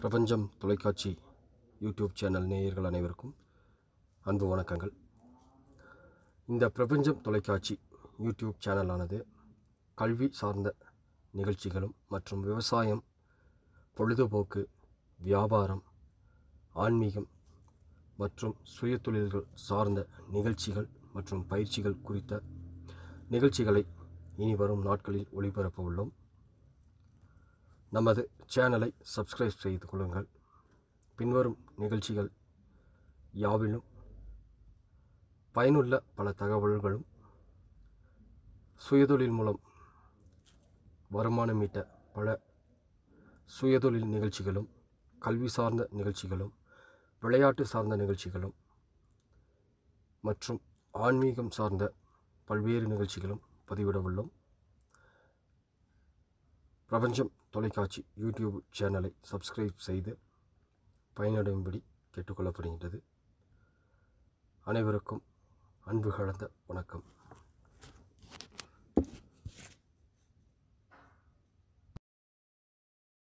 பிரபஞ்சம் தொலைக்காட்சி YouTube channel நேயர்கள் அனைவருக்கும் அன்பு வணக்கங்கள் இந்த பிரபஞ்சம் தொலைக்காட்சி யூடியூப் சேனலானது கல்வி சார்ந்த நிகழ்ச்சிகளும் மற்றும் விவசாயம் பொழுதுபோக்கு வியாபாரம் ஆன்மீகம் மற்றும் சுய தொழில்கள் சார்ந்த நிகழ்ச்சிகள் மற்றும் பயிற்சிகள் குறித்த நிகழ்ச்சிகளை இனி வரும் நாட்களில் ஒளிபரப்ப உள்ளோம் நமது சேனலை சப்ஸ்கிரைப் செய்து கொள்ளுங்கள் பின்வரும் நிகழ்ச்சிகள் யாவிலும் பயனுள்ள பல தகவல்களும் சுயதொழில் மூலம் வருமானம் ஈட்ட பல சுயதொழில் நிகழ்ச்சிகளும் கல்வி சார்ந்த நிகழ்ச்சிகளும் விளையாட்டு சார்ந்த நிகழ்ச்சிகளும் மற்றும் ஆன்மீகம் சார்ந்த பல்வேறு நிகழ்ச்சிகளும் பதிவிட உள்ளோம் பிரபஞ்சம் தொலைக்காட்சி யூடியூப் சேனலை சப்ஸ்கிரைப் செய்து பயனடையும்படி கேட்டுக்கொள்ளப்படுகின்றது அனைவருக்கும் அன்பு கலந்த வணக்கம்